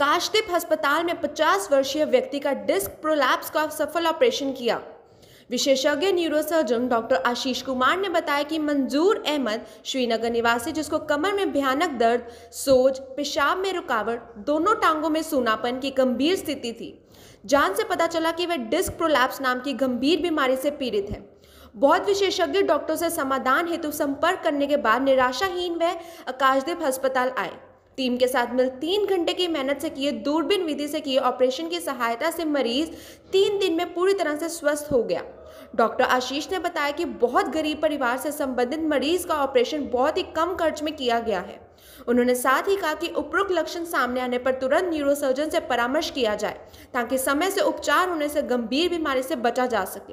काशदीप अस्पताल में 50 वर्षीय व्यक्ति का डिस्क प्रोलैप्स का सफल ऑपरेशन किया विशेषज्ञ न्यूरोसर्जन डॉक्टर आशीष कुमार ने बताया कि मंजूर अहमद श्रीनगर निवासी जिसको कमर में भयानक दर्द सोज पेशाब में रुकावट दोनों टांगों में सूनापन की गंभीर स्थिति थी जान से पता चला कि वह डिस्क प्रोलैप्स नाम की गंभीर बीमारी से पीड़ित है बहुत विशेषज्ञ डॉक्टर से समाधान हेतु संपर्क करने के बाद निराशाहीन वह आकाशदीप अस्पताल आए टीम के साथ मिल तीन घंटे की मेहनत से किए दूरबीन विधि से किए ऑपरेशन की सहायता से मरीज तीन दिन में पूरी तरह से स्वस्थ हो गया डॉक्टर आशीष ने बताया कि बहुत गरीब परिवार से संबंधित मरीज का ऑपरेशन बहुत ही कम खर्च में किया गया है उन्होंने साथ ही कहा कि उपरोक्त लक्षण सामने आने पर तुरंत न्यूरोसर्जन से परामर्श किया जाए ताकि समय से उपचार होने से गंभीर बीमारी से बचा जा सके